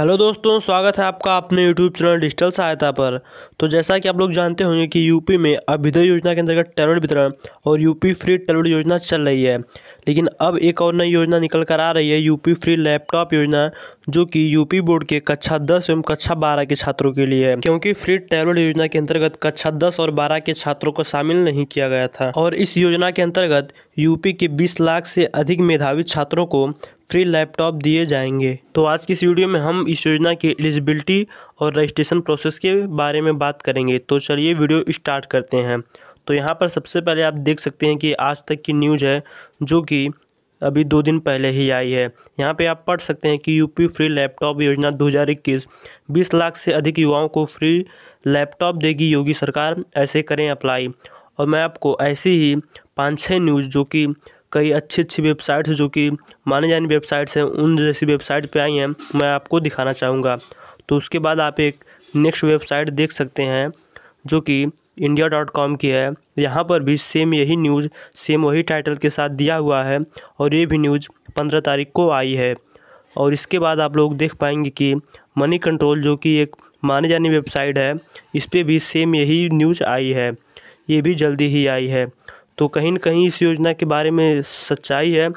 hello दोस्तों स्वागत है आपका अपने यूट्यूब चैनल डिजिटल सहायता पर तो जैसा कि आप लोग जानते होंगे कि यूपी में अभ्युदय योजना के अंतर्गत टेबलेट वितरण और यूपी फ्री टेबलेट योजना चल रही है लेकिन अब एक और नई योजना निकल कर आ रही है यूपी फ्री लैपटॉप योजना जो कि यूपी बोर्ड के कक्षा दस एवं कक्षा बारह के छात्रों के लिए है क्योंकि फ्री टेबलेट योजना के अंतर्गत कक्षा दस और बारह के छात्रों को शामिल नहीं किया गया था और इस योजना के अंतर्गत यूपी के बीस लाख से अधिक मेधावी छात्रों को फ्री लैपटॉप दिए जाएंगे तो आज की इस वीडियो में हम इस योजना की एलिजिबिलिटी और रजिस्ट्रेशन प्रोसेस के बारे में बात करेंगे तो चलिए वीडियो स्टार्ट करते हैं तो यहाँ पर सबसे पहले आप देख सकते हैं कि आज तक की न्यूज़ है जो कि अभी दो दिन पहले ही आई है यहाँ पे आप पढ़ सकते हैं कि यूपी फ्री लैपटॉप योजना 2021 20 लाख से अधिक युवाओं को फ्री लैपटॉप देगी योगी सरकार ऐसे करें अप्लाई और मैं आपको ऐसी ही पाँच छः न्यूज़ जो कि कई अच्छी अच्छी वेबसाइट्स जो कि माने जाने वेबसाइट्स हैं उन जैसी वेबसाइट पे आई हैं मैं आपको दिखाना चाहूँगा तो उसके बाद आप एक नेक्स्ट वेबसाइट देख सकते हैं जो कि इंडिया डॉट कॉम की है यहाँ पर भी सेम यही न्यूज़ सेम वही टाइटल के साथ दिया हुआ है और ये भी न्यूज़ पंद्रह तारीख को आई है और इसके बाद आप लोग देख पाएंगे कि मनी कंट्रोल जो कि एक माने जाने वेबसाइट है इस पर भी सेम यही न्यूज़ आई है ये भी जल्दी ही आई है तो कहीं ना कहीं इस योजना के बारे में सच्चाई है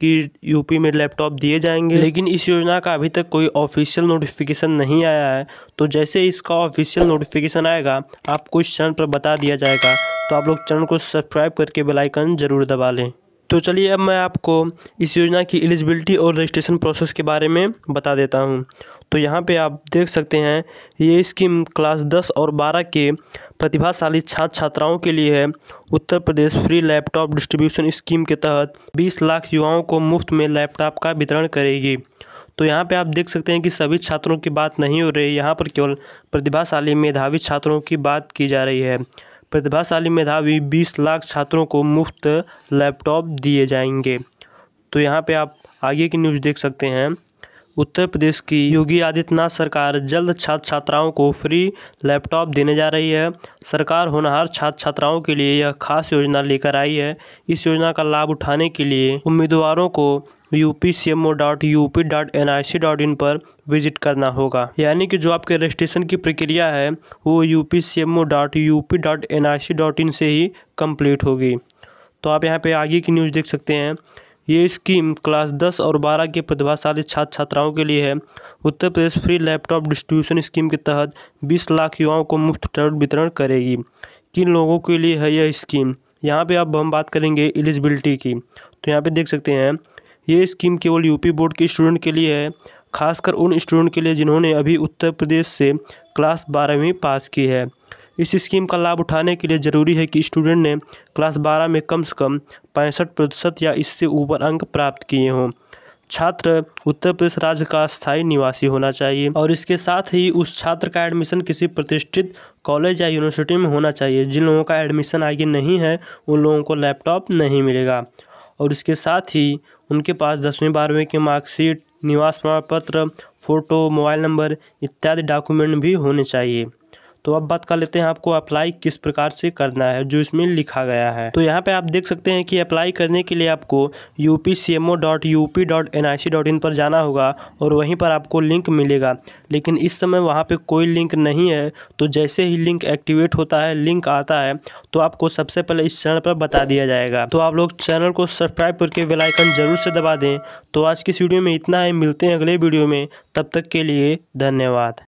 कि यूपी में लैपटॉप दिए जाएंगे लेकिन इस योजना का अभी तक कोई ऑफिशियल नोटिफिकेशन नहीं आया है तो जैसे इसका ऑफिशियल नोटिफिकेशन आएगा आपको इस चैनल पर बता दिया जाएगा तो आप लोग चैनल को सब्सक्राइब करके बेलाइकन जरूर दबा लें तो चलिए अब मैं आपको इस योजना की एलिजिबिलिटी और रजिस्ट्रेशन प्रोसेस के बारे में बता देता हूँ तो यहाँ पे आप देख सकते हैं ये स्कीम क्लास दस और बारह के प्रतिभाशाली छात्र छात्राओं के लिए है Uttar Pradesh free laptop distribution scheme के तहत बीस लाख युवाओं को मुफ्त में लैपटॉप का वितरण करेगी तो यहाँ पे आप देख सकते हैं कि सभी छात्रों की बात नहीं हो रही यहाँ पर केवल प्रतिभाशाली मेधावी छात्रों की बात की जा रही है प्रतिभाशाली मेधावी बीस लाख छात्रों को मुफ्त लैपटॉप दिए जाएंगे तो यहाँ पे आप आगे की न्यूज़ देख सकते हैं उत्तर प्रदेश की योगी आदित्यनाथ सरकार जल्द छात्र छात्राओं को फ्री लैपटॉप देने जा रही है सरकार होनहार छात्र छात्राओं के लिए यह खास योजना लेकर आई है इस योजना का लाभ उठाने के लिए उम्मीदवारों को U P C M O dot U P dot N I C dot in पर विजिट करना होगा यानी कि जो आपके रजिस्ट्रेशन की प्रक्रिया है वो U P C M O dot U P dot N I C dot in से ही कंप्लीट होगी तो आप यहाँ पे आगे की न्यूज़ देख सकते हैं ये स्कीम क्लास दस और बारह के प्रतिभाशाली छात्र छात्राओं के लिए है Uttar Pradesh free laptop distribution scheme के तहत बीस लाख युवाओं को मुफ्त टैबलेट वितरण करेगी किन लोगों के लिए है यह स्कीम यहाँ पे अब हम बात करेंगे एलिजिबिलिटी की तो यहाँ पे देख सकते हैं ये स्कीम केवल यूपी बोर्ड के स्टूडेंट के लिए है खासकर उन स्टूडेंट के लिए जिन्होंने अभी उत्तर प्रदेश से क्लास बारहवीं पास की है इस स्कीम का लाभ उठाने के लिए ज़रूरी है कि स्टूडेंट ने क्लास बारह में कम से कम पैंसठ प्रतिशत या इससे ऊपर अंक प्राप्त किए हों छात्र उत्तर प्रदेश राज्य का स्थायी निवासी होना चाहिए और इसके साथ ही उस छात्र का एडमिशन किसी प्रतिष्ठित कॉलेज या यूनिवर्सिटी में होना चाहिए जिन लोगों का एडमिशन आगे नहीं है उन लोगों को लैपटॉप नहीं मिलेगा और इसके साथ ही उनके पास दसवीं बारहवीं के मार्कशीट निवास प्रमाण पत्र फ़ोटो मोबाइल नंबर इत्यादि डॉक्यूमेंट भी होने चाहिए तो अब बात कर लेते हैं आपको अप्लाई किस प्रकार से करना है जो इसमें लिखा गया है तो यहाँ पे आप देख सकते हैं कि अप्लाई करने के लिए आपको यू पी पर जाना होगा और वहीं पर आपको लिंक मिलेगा लेकिन इस समय वहाँ पर कोई लिंक नहीं है तो जैसे ही लिंक एक्टिवेट होता है लिंक आता है तो आपको सबसे पहले इस चैनल पर बता दिया जाएगा तो आप लोग चैनल को सब्सक्राइब करके बेलाइकन जरूर से दबा दें तो आज की इस वीडियो में इतना ही मिलते हैं अगले वीडियो में तब तक के लिए धन्यवाद